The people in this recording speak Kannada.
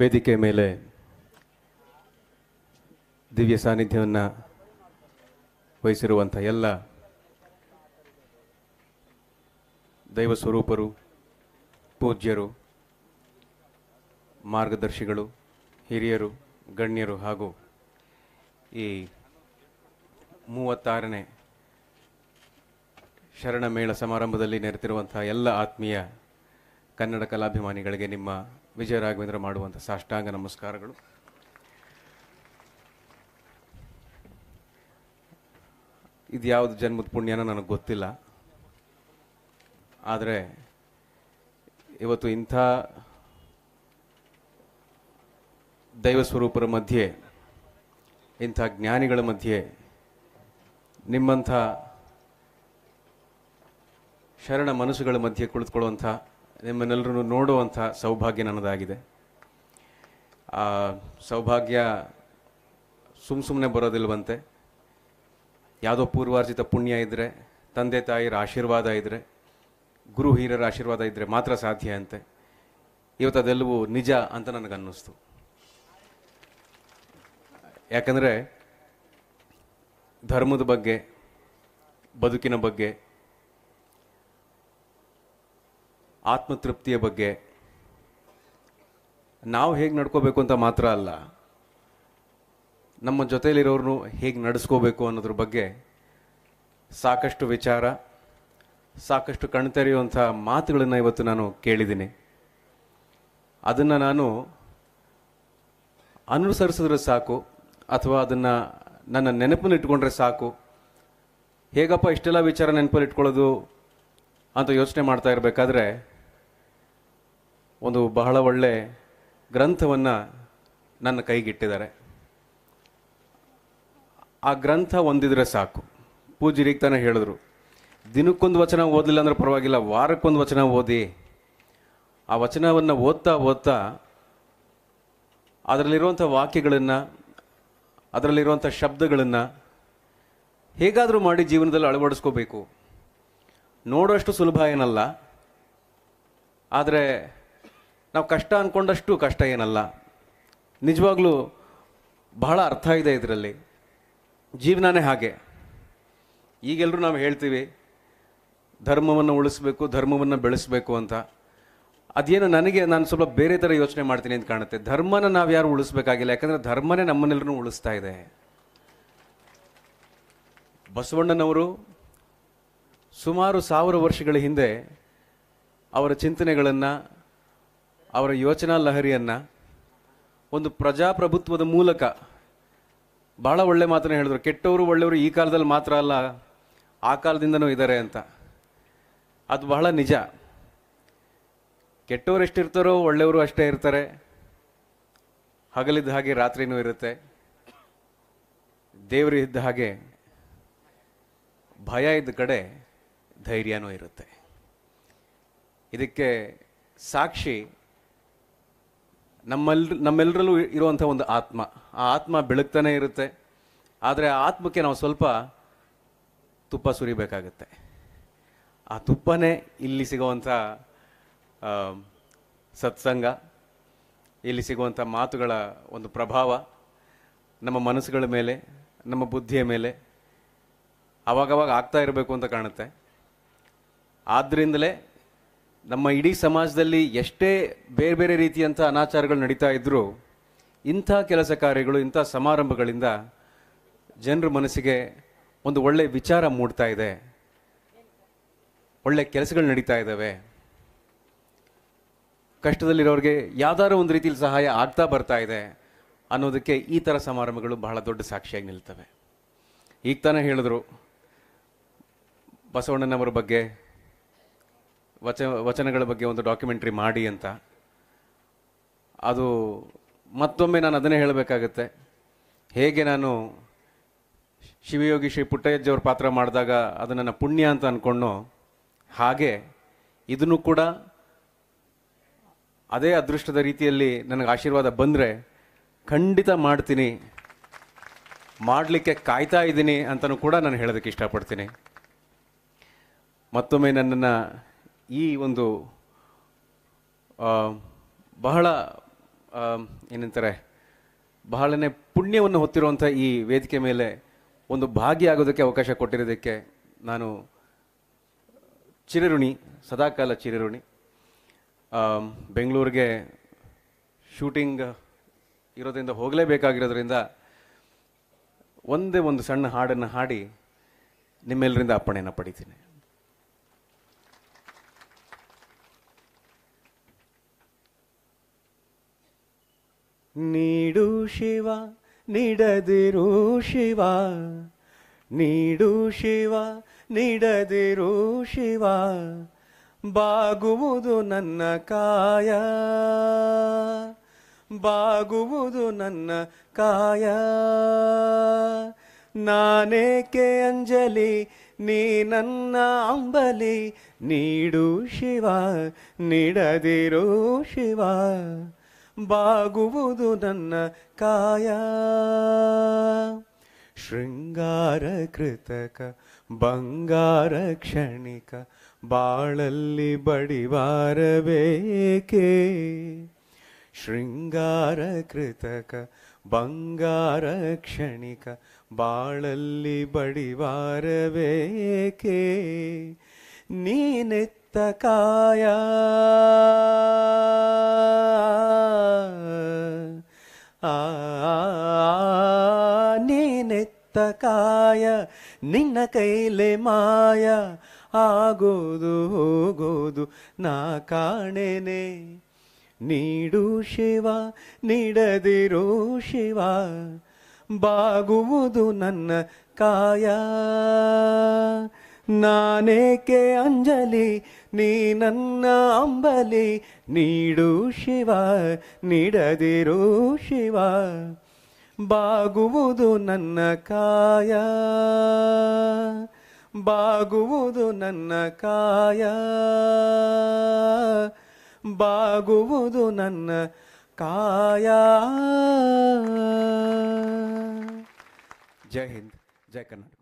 ವೇದಿಕೆ ಮೇಲೆ ದಿವ್ಯ ಸಾನ್ನಿಧ್ಯವನ್ನು ವಹಿಸಿರುವಂಥ ಎಲ್ಲ ದೈವ ಸ್ವರೂಪರು ಪೂಜ್ಯರು ಮಾರ್ಗದರ್ಶಿಗಳು ಹಿರಿಯರು ಗಣ್ಯರು ಹಾಗೂ ಈ ಮೂವತ್ತಾರನೇ ಶರಣ ಮೇಳ ಸಮಾರಂಭದಲ್ಲಿ ನೆರೆತಿರುವಂಥ ಎಲ್ಲ ಆತ್ಮೀಯ ಕನ್ನಡ ಕಲಾಭಿಮಾನಿಗಳಿಗೆ ನಿಮ್ಮ ವಿಜಯ ರಾಘವೇಂದ್ರ ಮಾಡುವಂಥ ಸಾಷ್ಟಾಂಗ ನಮಸ್ಕಾರಗಳು ಇದು ಯಾವುದು ಜನ್ಮದ ಪುಣ್ಯನ ನನಗೆ ಗೊತ್ತಿಲ್ಲ ಆದರೆ ಇವತ್ತು ಇಂಥ ದೈವ ಸ್ವರೂಪರ ಮಧ್ಯೆ ಇಂಥ ಜ್ಞಾನಿಗಳ ಮಧ್ಯೆ ನಿಮ್ಮಂಥ ಶರಣ ಮನಸ್ಸುಗಳ ಮಧ್ಯೆ ಕುಳಿತುಕೊಳ್ಳುವಂಥ ನಿಮ್ಮನ್ನೆಲ್ಲರೂ ನೋಡುವಂಥ ಸೌಭಾಗ್ಯ ನನ್ನದಾಗಿದೆ ಆ ಸೌಭಾಗ್ಯ ಸುಮ್ಮ ಸುಮ್ಮನೆ ಬರೋದಿಲ್ವಂತೆ ಯಾವುದೋ ಪೂರ್ವಾರ್ಜಿತ ಪುಣ್ಯ ಇದ್ದರೆ ತಂದೆ ತಾಯಿಯರ ಆಶೀರ್ವಾದ ಇದ್ದರೆ ಗುರು ಹಿರಿಯರ ಆಶೀರ್ವಾದ ಇದ್ದರೆ ಮಾತ್ರ ಸಾಧ್ಯ ಅಂತೆ ಇವತ್ತು ಅದೆಲ್ಲವೂ ನಿಜ ಅಂತ ನನಗನ್ನಿಸ್ತು ಯಾಕಂದರೆ ಧರ್ಮದ ಬಗ್ಗೆ ಬದುಕಿನ ಬಗ್ಗೆ ಆತ್ಮತೃಪ್ತಿಯ ಬಗ್ಗೆ ನಾವು ಹೇಗೆ ನಡ್ಕೋಬೇಕು ಅಂತ ಮಾತ್ರ ಅಲ್ಲ ನಮ್ಮ ಜೊತೆಯಲ್ಲಿರೋರನ್ನು ಹೇಗೆ ನಡೆಸ್ಕೋಬೇಕು ಅನ್ನೋದ್ರ ಬಗ್ಗೆ ಸಾಕಷ್ಟು ವಿಚಾರ ಸಾಕಷ್ಟು ತೆರೆಯುವಂಥ ಮಾತುಗಳನ್ನು ಇವತ್ತು ನಾನು ಕೇಳಿದ್ದೀನಿ ಅದನ್ನು ನಾನು ಅನುಸರಿಸಿದ್ರೆ ಸಾಕು ಅಥವಾ ಅದನ್ನು ನನ್ನ ನೆನಪನ್ನು ಇಟ್ಕೊಂಡ್ರೆ ಸಾಕು ಹೇಗಪ್ಪ ಇಷ್ಟೆಲ್ಲ ವಿಚಾರ ನೆನಪಲ್ಲಿ ಇಟ್ಕೊಳ್ಳೋದು ಅಂತ ಯೋಚನೆ ಮಾಡ್ತಾ ಇರಬೇಕಾದ್ರೆ ಒಂದು ಬಹಳ ಒಳ್ಳೆ ಗ್ರಂಥವನ್ನು ನನ್ನ ಕೈಗಿಟ್ಟಿದ್ದಾರೆ ಆ ಗ್ರಂಥ ಒಂದಿದ್ರೆ ಸಾಕು ಪೂಜಾರಿಗೆ ತಾನೇ ಹೇಳಿದ್ರು ದಿನಕ್ಕೊಂದು ವಚನ ಓದಲಿಲ್ಲ ಅಂದ್ರೆ ಪರವಾಗಿಲ್ಲ ವಾರಕ್ಕೊಂದು ವಚನ ಓದಿ ಆ ವಚನವನ್ನು ಓದ್ತಾ ಓದ್ತಾ ಅದರಲ್ಲಿರುವಂಥ ವಾಕ್ಯಗಳನ್ನು ಅದರಲ್ಲಿರುವಂಥ ಶಬ್ದಗಳನ್ನು ಹೇಗಾದರೂ ಮಾಡಿ ಜೀವನದಲ್ಲಿ ಅಳವಡಿಸ್ಕೋಬೇಕು ನೋಡೋಷ್ಟು ಸುಲಭ ಏನಲ್ಲ ಆದರೆ ನಾವು ಕಷ್ಟ ಅಂದ್ಕೊಂಡಷ್ಟು ಕಷ್ಟ ಏನಲ್ಲ ನಿಜವಾಗ್ಲೂ ಬಹಳ ಅರ್ಥ ಇದೆ ಇದರಲ್ಲಿ ಜೀವನನೇ ಹಾಗೆ ಈಗೆಲ್ಲರೂ ನಾವು ಹೇಳ್ತೀವಿ ಧರ್ಮವನ್ನು ಉಳಿಸ್ಬೇಕು ಧರ್ಮವನ್ನು ಬೆಳೆಸಬೇಕು ಅಂತ ಅದೇನು ನನಗೆ ನಾನು ಸ್ವಲ್ಪ ಬೇರೆ ಥರ ಯೋಚನೆ ಮಾಡ್ತೀನಿ ಅಂತ ಕಾಣುತ್ತೆ ಧರ್ಮನ ನಾವು ಯಾರು ಉಳಿಸ್ಬೇಕಾಗಿಲ್ಲ ಯಾಕಂದರೆ ಧರ್ಮನೇ ನಮ್ಮನ್ನೆಲ್ಲರೂ ಉಳಿಸ್ತಾ ಇದೆ ಬಸವಣ್ಣನವರು ಸುಮಾರು ಸಾವಿರ ವರ್ಷಗಳ ಹಿಂದೆ ಅವರ ಚಿಂತನೆಗಳನ್ನು ಅವರ ಯೋಚನಾ ಲಹರಿಯನ್ನು ಒಂದು ಪ್ರಜಾಪ್ರಭುತ್ವದ ಮೂಲಕ ಬಹಳ ಒಳ್ಳೆ ಮಾತನ್ನು ಹೇಳಿದ್ರು ಕೆಟ್ಟವರು ಒಳ್ಳೆಯವರು ಈ ಕಾಲದಲ್ಲಿ ಮಾತ್ರ ಅಲ್ಲ ಆ ಕಾಲದಿಂದನೂ ಇದ್ದಾರೆ ಅಂತ ಅದು ಬಹಳ ನಿಜ ಕೆಟ್ಟವರು ಎಷ್ಟಿರ್ತಾರೋ ಒಳ್ಳೆಯವರು ಅಷ್ಟೇ ಇರ್ತಾರೆ ಹಗಲಿದ್ದ ಹಾಗೆ ರಾತ್ರಿನೂ ಇರುತ್ತೆ ದೇವರು ಇದ್ದ ಹಾಗೆ ಭಯ ಇದ್ದ ಕಡೆ ಧೈರ್ಯನೂ ಇರುತ್ತೆ ಇದಕ್ಕೆ ಸಾಕ್ಷಿ ನಮ್ಮಲ್ ನಮ್ಮೆಲ್ಲರಲ್ಲೂ ಇರುವಂಥ ಒಂದು ಆತ್ಮ ಆ ಆತ್ಮ ಬೆಳಗ್ತಾನೆ ಇರುತ್ತೆ ಆದರೆ ಆ ಆತ್ಮಕ್ಕೆ ನಾವು ಸ್ವಲ್ಪ ತುಪ್ಪ ಸುರಿಬೇಕಾಗುತ್ತೆ ಆ ತುಪ್ಪನೇ ಇಲ್ಲಿ ಸಿಗುವಂಥ ಸತ್ಸಂಗ ಇಲ್ಲಿ ಸಿಗುವಂಥ ಮಾತುಗಳ ಒಂದು ಪ್ರಭಾವ ನಮ್ಮ ಮನಸ್ಸುಗಳ ಮೇಲೆ ನಮ್ಮ ಬುದ್ಧಿಯ ಮೇಲೆ ಆವಾಗವಾಗ ಆಗ್ತಾ ಇರಬೇಕು ಅಂತ ಕಾಣುತ್ತೆ ಆದ್ದರಿಂದಲೇ ನಮ್ಮ ಇಡೀ ಸಮಾಜದಲ್ಲಿ ಎಷ್ಟೇ ಬೇರೆ ಬೇರೆ ರೀತಿಯಂಥ ಅನಾಚಾರಗಳು ನಡೀತಾ ಇದ್ದರೂ ಇಂಥ ಕೆಲಸ ಕಾರ್ಯಗಳು ಇಂಥ ಸಮಾರಂಭಗಳಿಂದ ಜನರ ಮನಸ್ಸಿಗೆ ಒಂದು ಒಳ್ಳೆ ವಿಚಾರ ಮೂಡ್ತಾ ಇದೆ ಒಳ್ಳೆ ಕೆಲಸಗಳು ನಡೀತಾ ಇದ್ದಾವೆ ಕಷ್ಟದಲ್ಲಿರೋರಿಗೆ ಯಾವ್ದಾದ್ರು ಒಂದು ರೀತಿಯಲ್ಲಿ ಸಹಾಯ ಆಗ್ತಾ ಬರ್ತಾ ಇದೆ ಅನ್ನೋದಕ್ಕೆ ಈ ಥರ ಸಮಾರಂಭಗಳು ಬಹಳ ದೊಡ್ಡ ಸಾಕ್ಷಿಯಾಗಿ ನಿಲ್ತವೆ ಈಗ ತಾನೇ ಹೇಳಿದ್ರು ಬಸವಣ್ಣನವರ ಬಗ್ಗೆ ವಚ ವಚನಗಳ ಬಗ್ಗೆ ಒಂದು ಡಾಕ್ಯುಮೆಂಟ್ರಿ ಮಾಡಿ ಅಂತ ಅದು ಮತ್ತೊಮ್ಮೆ ನಾನು ಅದನ್ನೇ ಹೇಳಬೇಕಾಗತ್ತೆ ಹೇಗೆ ನಾನು ಶಿವಯೋಗಿ ಶ್ರೀ ಪುಟ್ಟಯ್ಯಜ್ಜವ್ರ ಪಾತ್ರ ಮಾಡಿದಾಗ ಅದು ನನ್ನ ಪುಣ್ಯ ಅಂತ ಅಂದ್ಕೊಂಡು ಹಾಗೆ ಇದನ್ನು ಕೂಡ ಅದೇ ಅದೃಷ್ಟದ ರೀತಿಯಲ್ಲಿ ನನಗೆ ಆಶೀರ್ವಾದ ಬಂದರೆ ಖಂಡಿತ ಮಾಡ್ತೀನಿ ಮಾಡಲಿಕ್ಕೆ ಕಾಯ್ತಾ ಇದ್ದೀನಿ ಅಂತಲೂ ಕೂಡ ನಾನು ಹೇಳೋದಕ್ಕೆ ಇಷ್ಟಪಡ್ತೀನಿ ಮತ್ತೊಮ್ಮೆ ನನ್ನನ್ನು ಈ ಒಂದು ಬಹಳ ಏನಂತಾರೆ ಬಹಳನೇ ಪುಣ್ಯವನ್ನು ಹೊತ್ತಿರುವಂಥ ಈ ವೇದಿಕೆ ಮೇಲೆ ಒಂದು ಭಾಗಿಯಾಗೋದಕ್ಕೆ ಅವಕಾಶ ಕೊಟ್ಟಿರೋದಕ್ಕೆ ನಾನು ಚಿರಋಣಿ ಸದಾಕಾಲ ಚಿರಋಣಿ ಬೆಂಗಳೂರಿಗೆ ಶೂಟಿಂಗ್ ಇರೋದರಿಂದ ಹೋಗಲೇಬೇಕಾಗಿರೋದ್ರಿಂದ ಒಂದೇ ಒಂದು ಸಣ್ಣ ಹಾಡನ್ನು ಹಾಡಿ ನಿಮ್ಮೆಲ್ಲರಿಂದ ಅಪ್ಪಣೆಯನ್ನು ಪಡಿತೀನಿ ನೀಡು ಶಿವ ನೀಡದಿರು ಶಿವ ನೀಡು ಶಿವ ನೀಡದಿರು ಶಿವ ಬಾಗುವುದು ನನ್ನ ಕಾಯ ಬಾಗುವುದು ನನ್ನ ಕಾಯ ನಾನೇಕೆ ಅಂಜಲಿ ನೀ ನನ್ನ ಅಂಬಲಿ ನೀಡು ಶಿವ ನೀಡದಿರು ಶಿವ ಬಾಗುವುದು ನನ್ನ ಕಾಯ ಶೃಂಗಾರ ಕೃತಕ ಬಂಗಾರ ಕ್ಷಣಿಕ ಬಾಳಲ್ಲಿ ಬಡಿವಾರಬೇಕೆ ಶೃಂಗಾರ ಕೃತಕ ಬಂಗಾರ ಕ್ಷಣಿಕ ಬಾಳಲ್ಲಿ ಬಡಿವಾರಬೇಕೆ ನೀನೆತ್ತ ಕಾಯಾ ಕಾಯ ನಿನ್ನ ಕೈಲೆ ಮಾಯ ಆಗೋದು ಹೋಗೋದು ನಾ ಕಾಣೆನೆ ನೀಡು ಶಿವ ನೀಡದಿರೋ ಶಿವ ಬಾಗುವುದು ನನ್ನ ಕಾಯ ನಾನೇಕೆ ಅಂಜಲಿ ನೀ ನನ್ನ ಅಂಬಲಿ ನೀಡು ಶಿವ ನೀಡದಿರು ಶಿವ ಬಾಗುವುದು ನನ್ನ ಕಾಯ ಬಾಗುವುದು ನನ್ನ ಕಾಯ ಬಾಗುವುದು ನನ್ನ ಕಾಯ ಜೈ ಹಿಂದ್ ಜೈ ಕರ್ನಾಟಕ